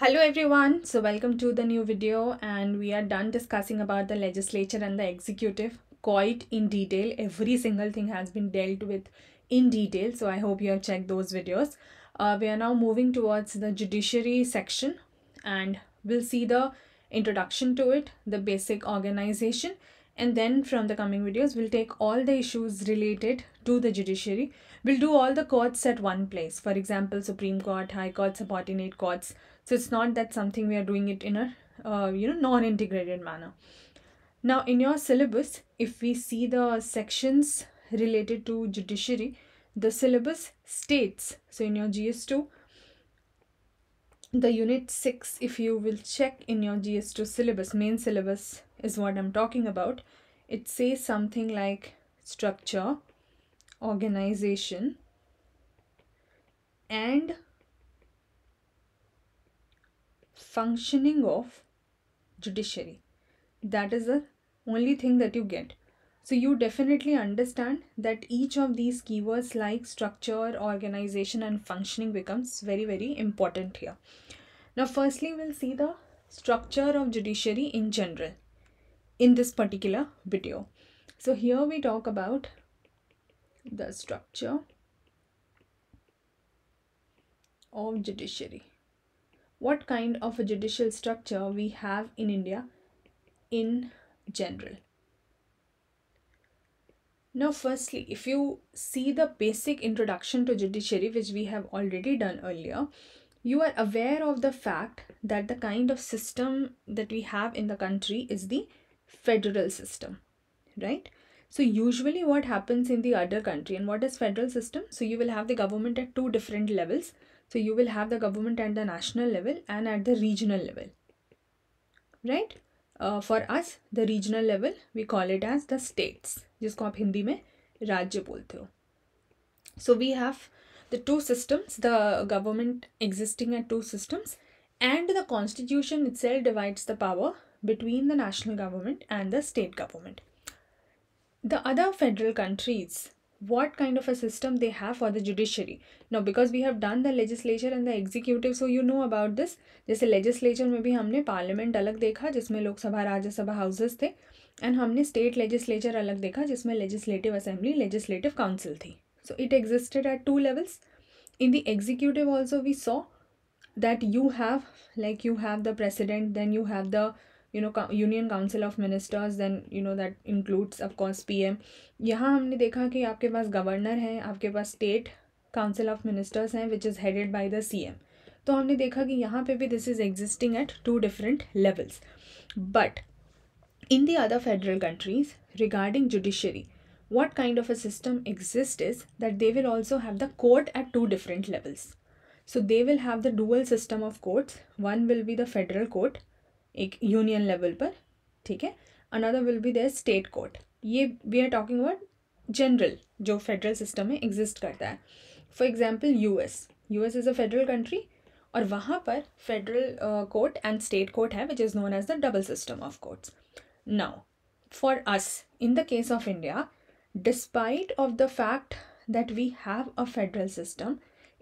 hello everyone so welcome to the new video and we are done discussing about the legislature and the executive quite in detail every single thing has been dealt with in detail so i hope you have checked those videos uh, we are now moving towards the judiciary section and we'll see the introduction to it the basic organization and then from the coming videos we'll take all the issues related to the judiciary we will do all the courts at one place. For example, Supreme Court, High Court, subordinate courts. So it's not that something we are doing it in a uh, you know non-integrated manner. Now in your syllabus, if we see the sections related to judiciary, the syllabus states. So in your GS2, the unit 6 if you will check in your gs2 syllabus main syllabus is what i'm talking about it says something like structure organization and functioning of judiciary that is the only thing that you get so you definitely understand that each of these keywords like structure organization and functioning becomes very very important here now firstly we'll see the structure of judiciary in general in this particular video so here we talk about the structure of judiciary what kind of a judicial structure we have in india in general now firstly if you see the basic introduction to judiciary which we have already done earlier you are aware of the fact that the kind of system that we have in the country is the federal system right so usually what happens in the other country and what is federal system? So you will have the government at two different levels. So you will have the government at the national level and at the regional level. Right? Uh, for us, the regional level, we call it as the states. जिसको आप हिंदी में राज्य बोलते हो. So we have the two systems, the government existing at two systems and the constitution itself divides the power between the national government and the state government the other federal countries what kind of a system they have for the judiciary now because we have done the legislature and the executive so you know about this जैसे legislature में भी हमने parliament अलग देखा जिसमें Lok Sabha Rajya Sabha houses थे and हमने state legislature अलग देखा जिसमें legislative assembly legislative council थी so it existed at two levels in the executive also we saw that you have like you have the president then you have the you know union council of ministers then you know that includes of course PM यहाँ हमने देखा कि आपके पास governor हैं आपके पास state council of ministers हैं which is headed by the CM तो हमने देखा कि यहाँ पे भी this is existing at two different levels but in the other federal countries regarding judiciary what kind of a system exists is that they will also have the court at two different levels so they will have the dual system of courts one will be the federal court एक union level पर ठीक है another will be there state court ये we are talking about general जो federal system में exist करता है for example U S U S is a federal country और वहाँ पर federal court and state court है which is known as the double system of courts now for us in the case of India despite of the fact that we have a federal system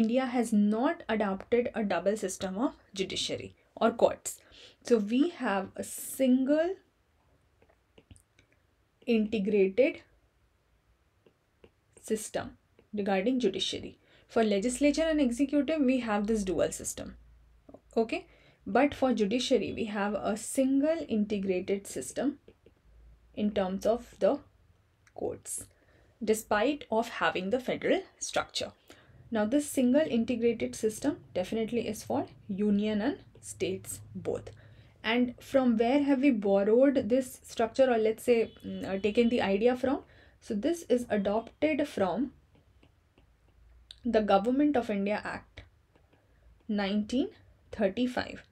India has not adopted a double system of judiciary or quarts. So we have a single integrated system regarding judiciary. For legislature and executive, we have this dual system. Okay. But for judiciary, we have a single integrated system in terms of the courts, despite of having the federal structure. Now this single integrated system definitely is for union and states both. And from where have we borrowed this structure or let's say uh, taken the idea from? So this is adopted from the Government of India Act 1935.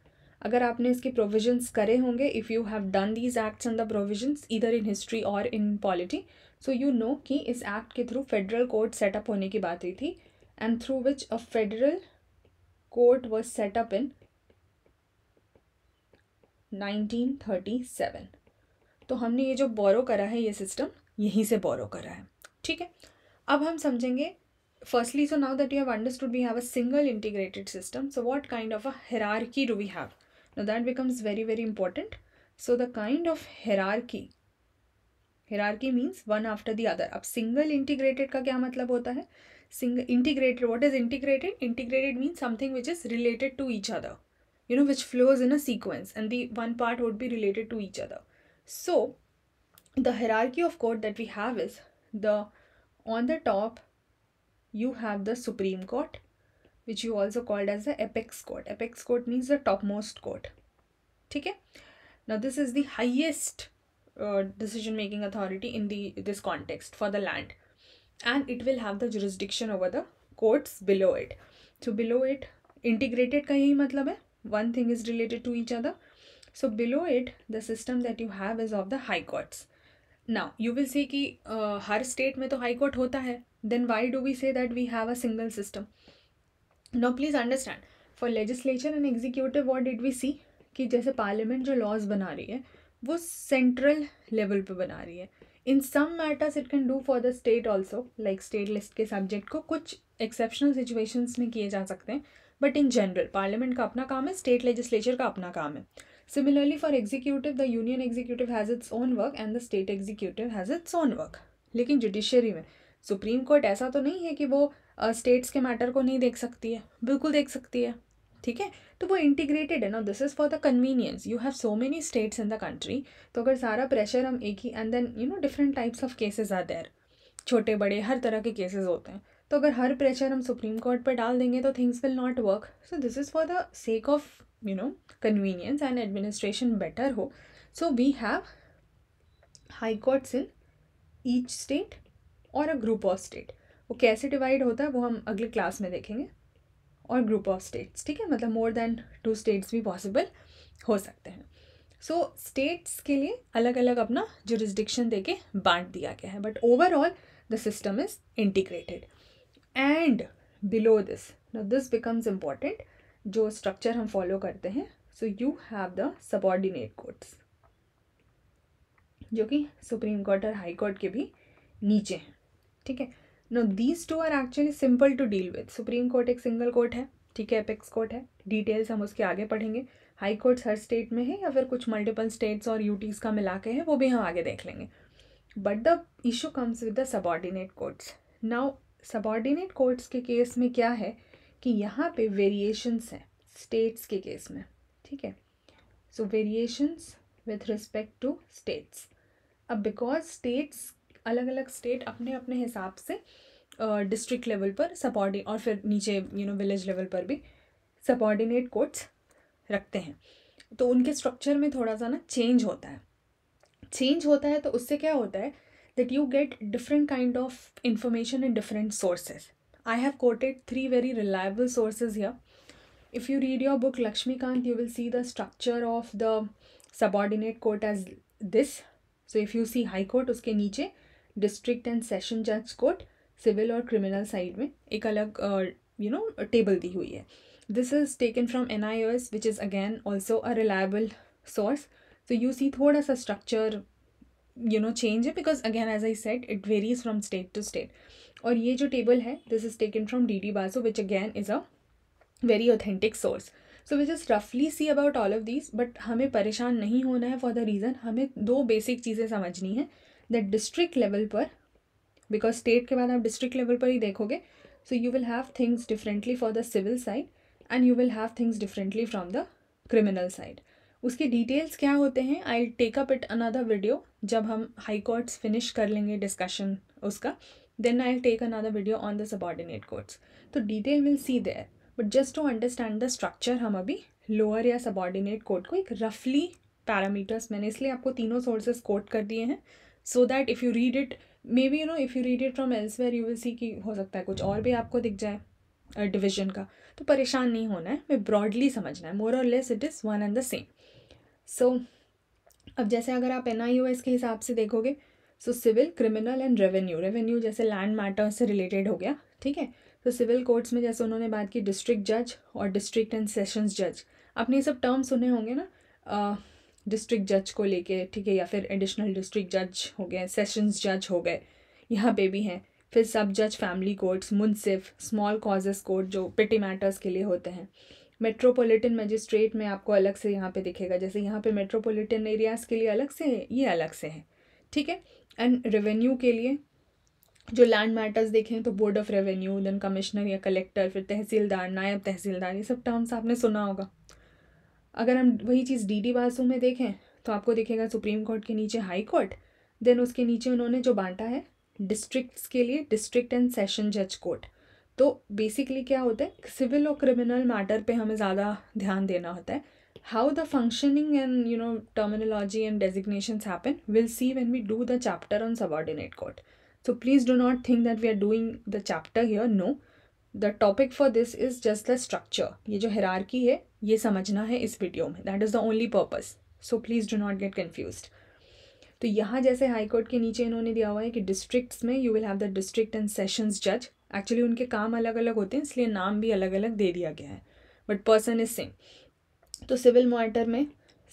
agar aapne iske provisions kare honge if you have done these acts and the provisions either in history or in polity so you know ki is act ke through federal court set up hone ki baat hui thi 1935 and through which a federal court was set up in 1937 तो हमने ये जो बोरो करा है ये system यहीं से बोरो करा है ठीक है अब हम समझेंगे firstly so now that you have understood we have a single integrated system so what kind of a hierarchy do we have now that becomes very very important so the kind of hierarchy hierarchy means one after the other अब single integrated का क्या मतलब होता है single integrated what is integrated integrated means something which is related to each other you know which flows in a sequence and the one part would be related to each other so the hierarchy of court that we have is the on the top you have the supreme court which you also called as the apex court apex court means the topmost court okay now this is the highest uh, decision making authority in the this context for the land and it will have the jurisdiction over the courts below it so below it integrated ka yahi matlab hai one thing is related to each other so below it the system that you have is of the high courts now you will see ki uh, har state mein to high court hota hai then why do we say that we have a single system now please understand for legislation and executive what did we see ki jaise parliament jo laws bana rahi hai वो central level पे बना रही है in some matters it can do for the state also like state list के subject को कुछ exceptional situations में किए जा सकते हैं बट इन जनरल पार्लियामेंट का अपना काम है स्टेट लेजिस्लेचर का अपना काम है similarly for executive the union executive has its own work and the state executive has its own work लेकिन जुडिशरी में सुप्रीम कोर्ट ऐसा तो नहीं है कि वो स्टेट्स uh, के मैटर को नहीं देख सकती है बिल्कुल देख सकती है ठीक है तो वो इंटीग्रेटेड है ना this is for the convenience you have so many states in the country तो अगर सारा प्रेशर हम एक ही and then you know different types of cases are there छोटे बड़े हर तरह के केसेज होते हैं तो अगर हर प्रेशर हम सुप्रीम कोर्ट पर डाल देंगे तो things will not work so this is for the sake of you know convenience and administration better हो so we have high courts in each state और अ ग्रुप ऑफ स्टेट वो कैसे divide होता है वो हम अगले क्लास में देखेंगे और ग्रुप ऑफ स्टेट्स ठीक है मतलब मोर देन टू स्टेट्स भी पॉसिबल हो सकते हैं सो so, स्टेट्स के लिए अलग अलग अपना जुरिस्डिक्शन दे के बांट दिया गया है but overall the system is integrated and below this this becomes important जो स्ट्रक्चर हम फॉलो करते हैं so you have the subordinate courts जो कि सुप्रीम कोर्ट और हाई कोर्ट के भी नीचे हैं ठीक है no these two are actually simple to deal with supreme court एक सिंगल कोर्ट है ठीक है अपेक्स कोर्ट है डिटेल्स हम उसके आगे पढ़ेंगे हाई कोर्ट्स हर स्टेट में है या फिर कुछ मल्टीपल स्टेट्स और यूटीज़ का मिला के हैं वो भी हम आगे देख लेंगे but the issue comes with the subordinate courts now subordinate courts के केस में क्या है कि यहाँ पे वेरिएशंस हैं स्टेट्स के केस में ठीक है so variations with respect to states अब बिकॉज स्टेट्स अलग अलग स्टेट अपने अपने हिसाब से डिस्ट्रिक्ट लेवल पर सपॉर्डि और फिर नीचे यू नो विलेज लेवल पर भी सबॉर्डिनेट कोर्ट्स रखते हैं तो उनके स्ट्रक्चर में थोड़ा सा ना चेंज होता है चेंज होता है तो उससे क्या होता है that you get different kind of information in different sources I have quoted three very reliable sources here if you read your book Laxmikanth you will see the structure of the subordinate court as this so if you see high court उसके नीचे district and session जज court civil और criminal side में एक अलग you know table दी हुई है this is taken from N I O S which is again also a reliable source so you see थोड़ा सा स्ट्रक्चर यू नो चेंज है because again as I said it varies from state to state और ये जो table है this is taken from D D Basu which again is a very authentic source so which is रफली see about all of these but हमें परेशान नहीं होना है फॉर द रीज़न हमें दो बेसिक चीज़ें समझनी है दैट डिस्ट्रिक्ट लेवल पर बिकॉज स्टेट के बाद आप डिस्ट्रिक्ट लेवल पर ही देखोगे so you will have things differently for the civil side and you will have things differently from the criminal side उसके डिटेल्स क्या होते हैं I take up it another video जब हम हाई कोर्ट्स फिनिश कर लेंगे डिस्कशन उसका then I take another video on the subordinate courts तो detail will see there but just to understand the structure हम अभी लोअर या सबॉर्डिनेट कोर्ट को एक रफली पैरामीटर्स मैंने इसलिए आपको तीनों सोर्सेज कोट कर दिए हैं so that if you read it maybe you know if you read it from elsewhere you will see कि हो सकता है कुछ और भी आपको दिख जाए डिविजन का तो परेशान नहीं होना है मैं ब्रॉडली समझना है मोर और less it is one and the same so अब जैसे अगर आप एन आई ओ एस के हिसाब से देखोगे so civil criminal and revenue revenue जैसे लैंड मैटर से रिलेटेड हो गया ठीक है तो सिविल कोर्ट्स में जैसे उन्होंने बात की डिस्ट्रिक्ट जज और डिस्ट्रिक्ट एंड सेशंस जज आपने ये सब टर्म सुने होंगे ना डिस्ट्रिक्ट जज को लेके ठीक है या फिर एडिशनल डिस्ट्रिक्ट जज हो गए सेशंस जज हो गए यहाँ पे भी हैं फिर सब जज family courts munsif small causes court जो पिटी मैटर्स के लिए होते हैं मेट्रोपॉलिटन मजिस्ट्रेट में आपको अलग से यहाँ पे दिखेगा जैसे यहाँ पे मेट्रोपॉलिटन एरियाज़ के लिए अलग से है ये अलग से है ठीक है एंड रेवेन्यू के लिए जो लैंड मैटर्स देखें तो board of revenue then commissioner या कलेक्टर फिर तहसीलदार नायब तहसीलदार ये सब टर्म्स आपने सुना होगा अगर हम वही चीज़ डी डी वासु में देखें तो आपको दिखेगा सुप्रीम कोर्ट के नीचे हाई कोर्ट देन उसके नीचे उन्होंने जो बांटा है डिस्ट्रिक्ट्स के लिए डिस्ट्रिक्ट एंड सेशन जज कोर्ट तो बेसिकली क्या होता है सिविल और क्रिमिनल मैटर पे हमें ज़्यादा ध्यान देना होता है how the functioning and you know terminology and designation happen will see when we do the chapter on subordinate court so please do not think that we are doing the chapter here no the topic for this is just the structure ये जो की है ये समझना है इस video में that is the only purpose so please do not get confuse तो यहाँ जैसे हाई कोर्ट के नीचे इन्होंने दिया हुआ है कि डिस्ट्रिक्ट्स में you will have the district and sessions जज एक्चुअली उनके काम अलग अलग होते हैं इसलिए नाम भी अलग अलग दे दिया गया है बट पर्सन इज सेम तो सिविल मॉटर में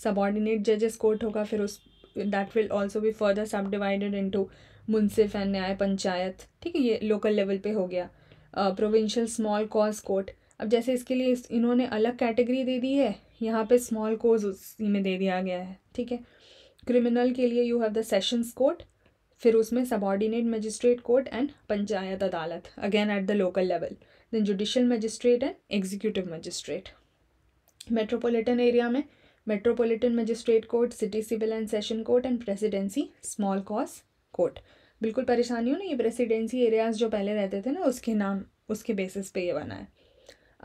सबॉर्डिनेट जजेस कोर्ट होगा फिर उस दैट विल ऑल्सो भी further sub divided into munsif and nyaya panchayat ठीक है ये लोकल लेवल पे हो गया प्रोविंशियल स्मॉल कॉज कोर्ट अब जैसे इसके लिए इस, इन्होंने अलग कैटेगरी दे दी है यहाँ पे स्मॉल कोज उसी में दे दिया गया है ठीक है क्रिमिनल के लिए you have the sessions court फिर उसमें subordinate magistrate court and panchayat adalat again at the local level then judicial magistrate and executive magistrate metropolitan area में metropolitan magistrate court city civil and session court and presidency small cause court बिल्कुल परेशानी हो ना ये presidency areas जो पहले रहते थे ना उसके नाम उसके बेसिस पे ये बना है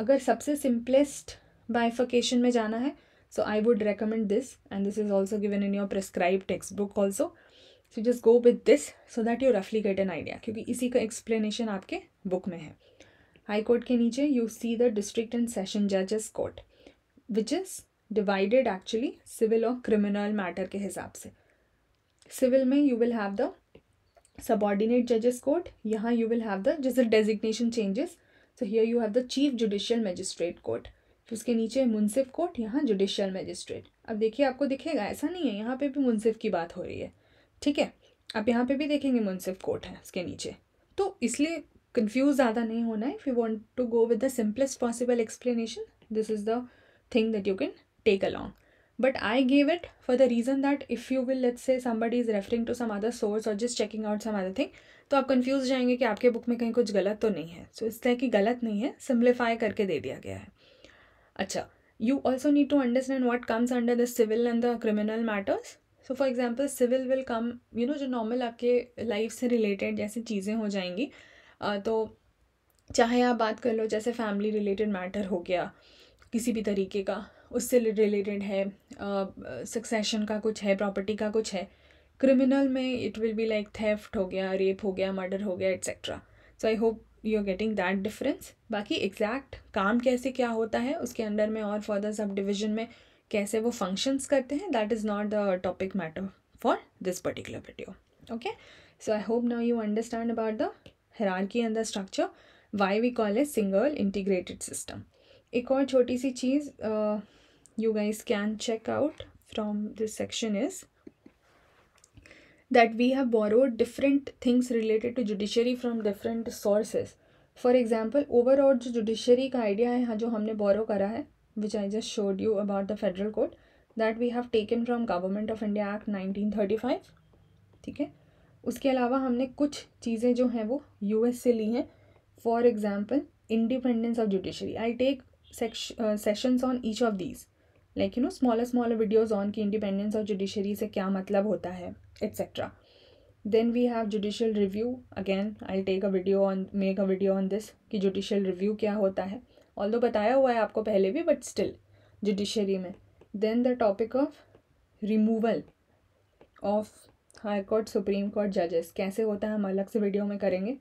अगर सबसे सिंपलेस्ट बाइफकेशन में जाना है so I would recommend this and this is also given in your prescribe text book also so just go with this so that you रफली गेट एन आइडिया क्योंकि इसी का एक्सप्लेनेशन आपके बुक में है हाई कोर्ट के नीचे you see the district and session जजेस court which is divided actually civil और क्रिमिनल मैटर के हिसाब से सिविल में you will have the subordinate judges court यहाँ you will have the the designation changes so here you have the chief judicial magistrate court फिर तो उसके नीचे मुनसिफ कोर्ट यहाँ जुडिशियल मजिस्ट्रेट अब देखिए आपको दिखेगा ऐसा नहीं है यहाँ पे भी मुनसिफ की बात हो रही है ठीक है आप यहाँ पे भी देखेंगे मुनसिफ कोर्ट है उसके नीचे तो इसलिए कन्फ्यूज ज़्यादा नहीं होना है if you want to go with the simplest possible explanation this is the thing that you can take along but i gave it for the reason that if you will let's say somebody is referring to some other source or just checking out some other thing तो आप confuse जाएंगे कि आपके book में कहीं कुछ गलत तो नहीं है सो so, इस तरह की गलत नहीं है सिम्प्लीफाई करके दे दिया गया है अच्छा you also need to understand what comes under the civil and the criminal matters so for example civil will come you know जो नॉर्मल आपके लाइफ से रिलेटेड जैसी चीज़ें हो जाएंगी तो चाहे आप बात कर लो जैसे फैमिली रिलेटेड मैटर हो गया किसी भी तरीके का उससे रिलेटेड है सक्सेशन का कुछ है प्रॉपर्टी का कुछ है क्रिमिनल में it will be like theft हो गया रेप हो गया मर्डर हो गया etcetera so I hope you are getting that difference बाकी एग्जैक्ट काम कैसे क्या होता है उसके अंडर में और फर्दर सब डिविजन में कैसे वो फंक्शंस करते हैं that is not the topic matter for this particular video okay so I hope now you understand about the hierarchy and structure why we call a single integrated system एक और छोटी सी चीज़ you guys can check out from this section is that we have borrowed different things related to judiciary from different sources for example overall जो judiciary का idea है हाँ, जो हमने बोरो करा है which I just showed you about the federal court that we have taken from government of India act nineteen thirty five ठीक है उसके अलावा हमने कुछ चीज़ें जो हैं वो यू एस से ली हैं for example independence of judiciary I take sessions on each of these like you know smaller smaller videos on की इंडिपेंडेंस और जुडिशरी से क्या मतलब होता है etcetera then we have judicial review again I take a video on make a video on this कि judicial review क्या होता है ऑल दो बताया हुआ है आपको पहले भी बट स्टिल जुडिशरी में then the topic of removal of high court supreme court जजेस कैसे होता है हम अलग से वीडियो में करेंगे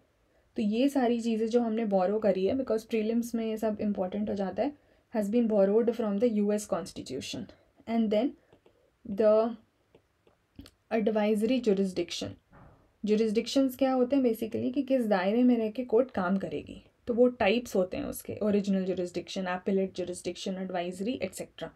तो ये सारी चीज़ें जो हमने बोरो करी है बिकॉज प्रीलिम्स में ये सब इम्पॉर्टेंट हो जाता है has been borrowed from the US Constitution. And then the advisory jurisdiction jurisdictions क्या होते हैं बेसिकली कि किस दायरे में रह के कोर्ट काम करेगी तो वो टाइप्स होते हैं उसके original jurisdiction appellate jurisdiction advisory etcetera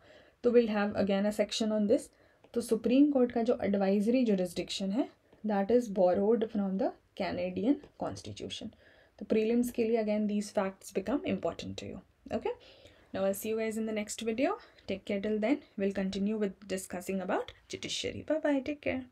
तो will have again a section on this तो सुप्रीम कोर्ट का जो एडवाइजरी जुरिस्डिक्शन है that is borrowed from the Canadian constitution तो प्रीलिम्स के लिए again these facts become important to you okay Now I'll see you guys in the next video. Take care till then. We'll continue with discussing about judiciary. Bye bye. Take care.